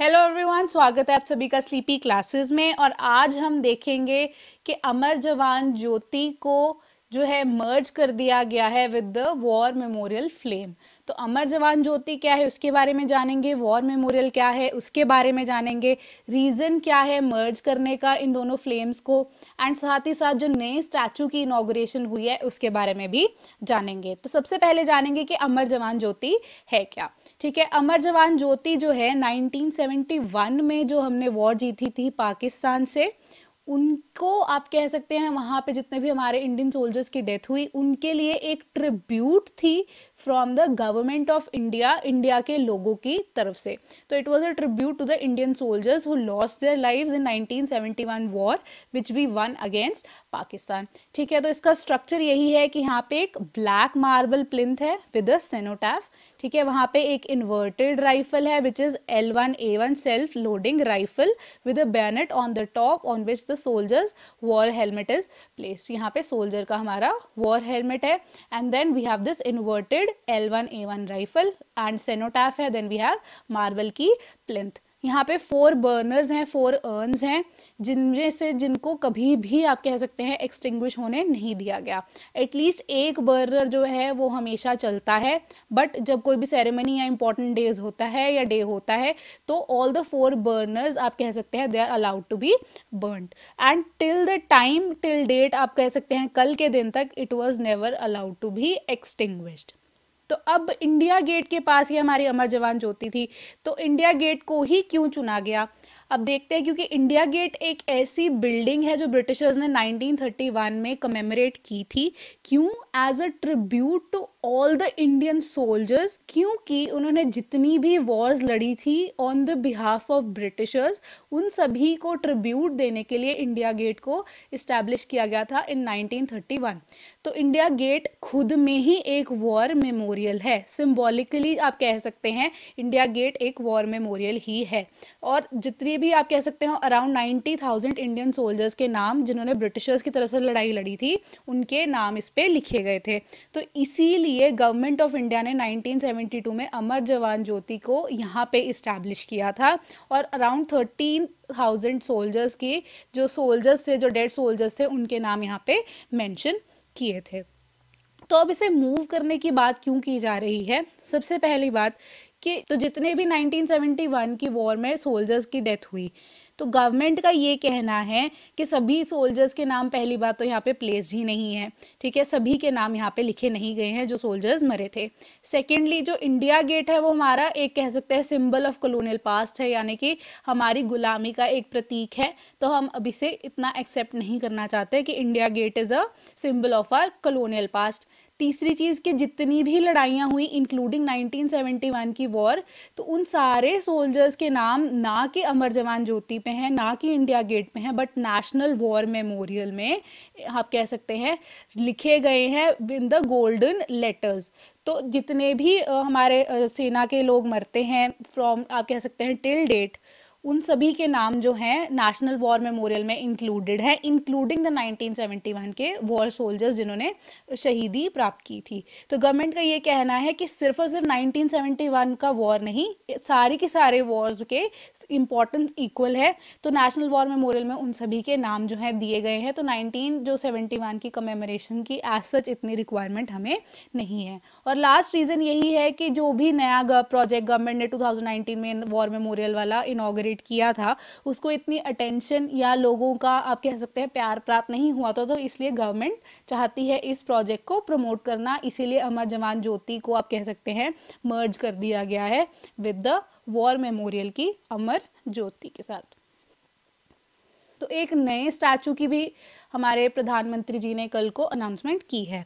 hello everyone स्वागत है आप सभी का स्लीपी क्लासेस में और आज हम देखेंगे कि अमर जवान ज्योति को जो है मर्ज कर दिया गया है with the war memorial flame तो अमर जवान ज्योति क्या है उसके बारे में जानेंगे वॉर मेमोरियल क्या है उसके बारे में जानेंगे रीज़न क्या है मर्ज करने का इन दोनों फ्लेम्स को एंड साथ ही साथ जो नए स्टैचू की इनाग्रेशन हुई है उसके बारे में भी जानेंगे तो सबसे पहले जानेंगे कि अमर जवान ज्योति है क्या ठीक है अमर जवान ज्योति जो है नाइनटीन में जो हमने वॉर जीती थी पाकिस्तान से उनको आप कह सकते हैं वहाँ पे जितने भी हमारे इंडियन सोल्जर्स की डेथ हुई उनके लिए एक ट्रिब्यूट थी from the government of India India के लोगों की तरफ से तो it was a tribute to the Indian soldiers who lost their live in nineteen one war which we won against Pakistan ठीक है तो इसका स्ट्रक्चर यही है कि यहाँ पे एक ब्लैक मार्बल प्लिंथ है विद सेनोटैफ ठीक है वहाँ पे एक इन्वर्टेड राइफल है which is L one A one self loading rifle with a bayonet on the top on which the soldiers war helmet is place यहाँ पे सोल्जर का हमारा वॉर हेलमेट है and then we have this inverted L one A one rifle and cenotaph है then we have marble की plinth यहाँ पे four burners हैं फोर अर्न्स हैं जिनमें से जिनको कभी भी आप कह सकते हैं एक्सटिंग्विश होने नहीं दिया गया एटलीस्ट एक बर्नर जो है वो हमेशा चलता है बट जब कोई भी सेरेमनी या इंपॉर्टेंट डेज होता है या डे होता है तो ऑल द फोर बर्नर्स आप कह सकते हैं they are allowed to be burn and till the time till date आप कह सकते हैं कल के दिन तक it was never allowed to be extinguished तो अब इंडिया गेट के पास ही हमारी अमर जवान ज्योति थी तो इंडिया गेट को ही क्यों चुना गया अब देखते हैं क्योंकि इंडिया गेट एक ऐसी बिल्डिंग है जो ब्रिटिशर्स ने 1931 में कमेमोरेट की थी क्यों as a tribute to all the Indian soldiers क्योंकि उन्होंने जितनी भी वॉर्स लड़ी थी on the behalf of Britishers उन सभी को ट्रिब्यूट देने के लिए इंडिया गेट को इस्टेब्लिश किया गया था इन 1931 तो इंडिया गेट खुद में ही एक वॉर मेमोरियल है सिंबॉलिकली आप कह सकते हैं इंडिया गेट एक वॉर मेमोरियल ही है और जितनी भी आप कह सकते हो around ninety thousand Indian soldiers के नाम जिन्होंने ब्रिटिशर्स की तरफ से लड़ाई लड़ी थी उनके नाम इस पर लिखे गए थे तो इसीलिए गवर्नमेंट ऑफ इंडिया ने नाइनटीन में अमर जवान ज्योति को यहाँ पर इस्टेब्लिश किया था और around thirty fifteen thousand soldiers के जो सोल्जर्स थे जो डेड सोल्जर्स थे उनके नाम यहाँ पे मेंशन किए थे तो अब इसे मूव करने की बात क्यों की जा रही है सबसे पहली बात कि तो जितने भी 1971 की वॉर में सोल्जर्स की डेथ हुई तो गवर्नमेंट का ये कहना है कि सभी सोल्जर्स के नाम पहली बात तो यहाँ पे प्लेस्ड ही नहीं है ठीक है सभी के नाम यहाँ पे लिखे नहीं गए हैं जो सोल्जर्स मरे थे सेकेंडली जो इंडिया गेट है वो हमारा एक कह सकते हैं सिंबल ऑफ कॉलोनियल पास्ट है यानी कि हमारी गुलामी का एक प्रतीक है तो हम अभी से इतना एक्सेप्ट नहीं करना चाहते कि India gate is a symbol of our colonial past तीसरी चीज़ कि जितनी भी लड़ाइयाँ हुई इंक्लूडिंग 1971 की वॉर तो उन सारे सोल्जर्स के नाम ना कि अमर जवान ज्योति पे हैं ना कि इंडिया गेट पे हैं बट नेशनल वॉर मेमोरियल में आप कह सकते हैं लिखे गए हैं इन द गोल्डन लेटर्स तो जितने भी हमारे सेना के लोग मरते हैं फ्रॉम आप कह सकते हैं टिल डेट उन सभी के नाम जो हैं नेशनल वॉर मेमोरियल में इंक्लूडेड है इंक्लूडिंग द 1971 के वॉर सोल्जर्स जिन्होंने शहीदी प्राप्त की थी तो गवर्नमेंट का ये कहना है कि सिर्फ और सिर्फ 1971 का वॉर नहीं सारे के सारे वॉर्स के इम्पोर्टेंस इक्वल है तो नेशनल वॉर मेमोरियल में उन सभी के नाम जो हैं दिए गए हैं तो नाइनटीन जो सेवेंटी की कमेमोरेशन की एज सच इतनी रिक्वायरमेंट हमें नहीं है और लास्ट रीज़न यही है कि जो भी नया प्रोजेक्ट गवर्नमेंट ने टू में वॉर मेमोरियल वाला इनोग्रेट क्रिएट किया था उसको इतनी अटेंशन या लोगों का आप कह सकते हैं प्यार प्राप्त नहीं हुआ था तो इसलिए गवर्नमेंट चाहती है इस प्रोजेक्ट को प्रमोट करना इसीलिए अमर जवान ज्योति को आप कह सकते हैं मर्ज कर दिया गया है विद द वॉर मेमोरियल की अमर ज्योति के साथ तो एक नए स्टैचू की भी हमारे प्रधानमंत्री जी ने कल को अनाउंसमेंट की है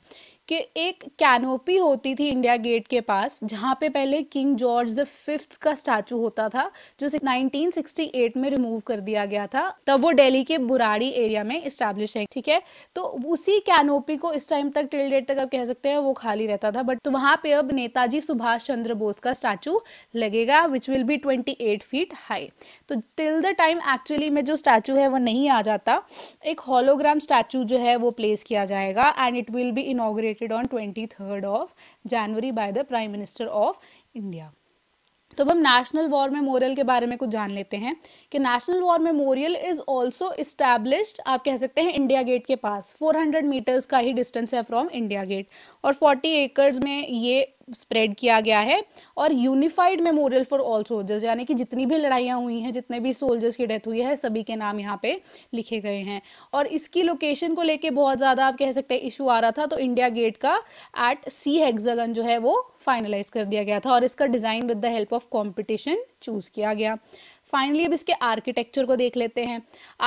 कि एक कैनोपी होती थी इंडिया गेट के पास जहाँ पे पहले किंग जॉर्ज द फिफ्थ का स्टैचू होता था जो 1968 में रिमूव कर दिया गया था तब वो दिल्ली के बुराड़ी एरिया में इस्टेब्लिश है ठीक है तो उसी कैनोपी को इस टाइम तक टिल डेट तक आप कह सकते हैं वो खाली रहता था बट तो वहाँ पे अब नेताजी सुभाष चंद्र बोस का स्टैचू लगेगा which will be twenty feet high तो टिल द टाइम एक्चुअली में जो स्टैचू है वो नहीं आ जाता एक होलोग्राम स्टैचू जो है वो प्लेस किया जाएगा and it will be inaugurate on twenty third of January by the prime minister of India तो अब हम नेशनल वॉर मेमोरियल के बारे में कुछ जान लेते हैं कि national war memorial is also established आप कह सकते हैं इंडिया गेट के पास 400 मीटर्स का ही डिस्टेंस है फ्रॉम इंडिया गेट और 40 एकर्स में ये स्प्रेड किया गया है और unified memorial for all soldiers यानी कि जितनी भी लड़ाइयाँ हुई हैं जितने भी सोल्जर्स की डेथ हुई है सभी के नाम यहाँ पे लिखे गए हैं और इसकी लोकेशन को लेके बहुत ज़्यादा आप कह सकते हैं इशू आ रहा था तो इंडिया गेट का एट सी हेक्सागन जो है वो फाइनलाइज कर दिया गया था और इसका design with the help of competition choose किया गया फाइनली अब इसके आर्किटेक्चर को देख लेते हैं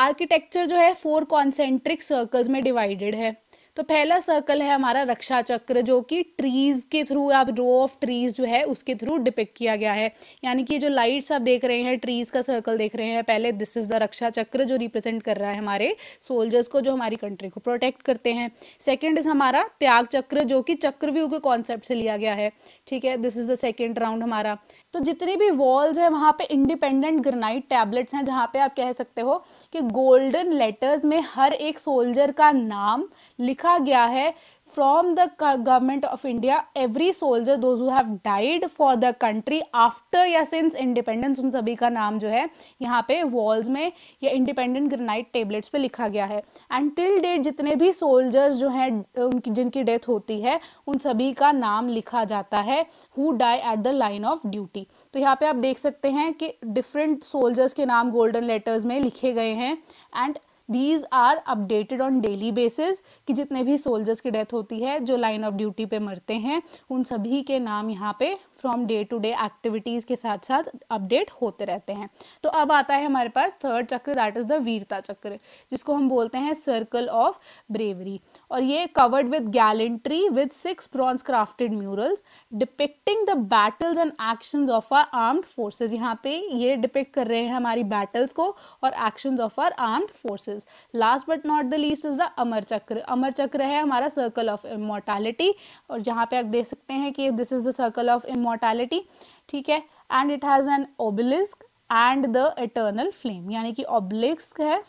आर्किटेक्चर जो है फोर कॉन्सेंट्रिक सर्कल्स में डिवाइडेड है तो पहला सर्कल है हमारा रक्षा चक्र जो कि ट्रीज के थ्रू आप रो ऑफ ट्रीज जो है उसके थ्रू डिपेक्ट किया गया है यानी कि जो लाइट्स आप देख रहे हैं ट्रीज का सर्कल देख रहे हैं पहले दिस इज द रक्षा चक्र जो रिप्रेजेंट कर रहा है हमारे सोल्जर्स को जो हमारी कंट्री को प्रोटेक्ट करते हैं सेकेंड इज हमारा त्याग चक्र जो कि चक्रव्यू के कॉन्सेप्ट से लिया गया है ठीक है this is the second round हमारा तो जितने भी वॉल्स है वहां पे इंडिपेंडेंट ग्रेनाइट टैबलेट्स हैं जहां पे आप कह सकते हो कि गोल्डन लेटर्स में हर एक सोल्जर का नाम लिखा लिखा गया है from the government of India every soldier those have died for the country after या सिंस इंडिपेंडेंस उन सभी का नाम जो है यहाँ पे वॉल्स में या इंडिपेंडेंट ग्रेनाइट टेबलेट्स पे लिखा गया है एंड टिल डेट जितने भी सोल्जर्स जो हैं उनकी जिनकी डेथ होती है उन सभी का नाम लिखा जाता है who die at the line of duty तो यहाँ पे आप देख सकते हैं कि डिफरेंट सोल्जर्स के नाम गोल्डन लेटर्स में लिखे गए हैं and these are updated on daily basis कि जितने भी सोल्जर्स की डेथ होती है जो लाइन ऑफ ड्यूटी पे मरते हैं उन सभी के नाम यहाँ पे from day to day activities के साथ साथ अपडेट होते रहते हैं तो अब आता है हमारे पास third chakra that is the Veerta Chakra जिसको हम बोलते हैं सर्कल ऑफ ब्रेवरी और ये covered with gallantry with six bronze crafted murals depicting the battles and action of our armed forces यहाँ पे ये डिपिक्ट कर रहे हैं हमारी बैटल्स को और action of our armed forces phases last but not the least is the Amar Chakra Amar चक्र है हमारा सर्कल ऑफ इमोर्टैलिटी और जहाँ पे आप देख सकते हैं कि this is the circle of immortality ठीक है and it has an obelisk and the eternal flame यानी कि ओबलिस्क है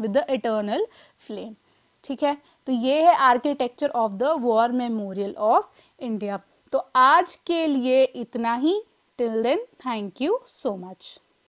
विद द इटर्नल फ्लेम ठीक है तो ये है architecture of the war memorial of India तो आज के लिए इतना ही till then thank you so much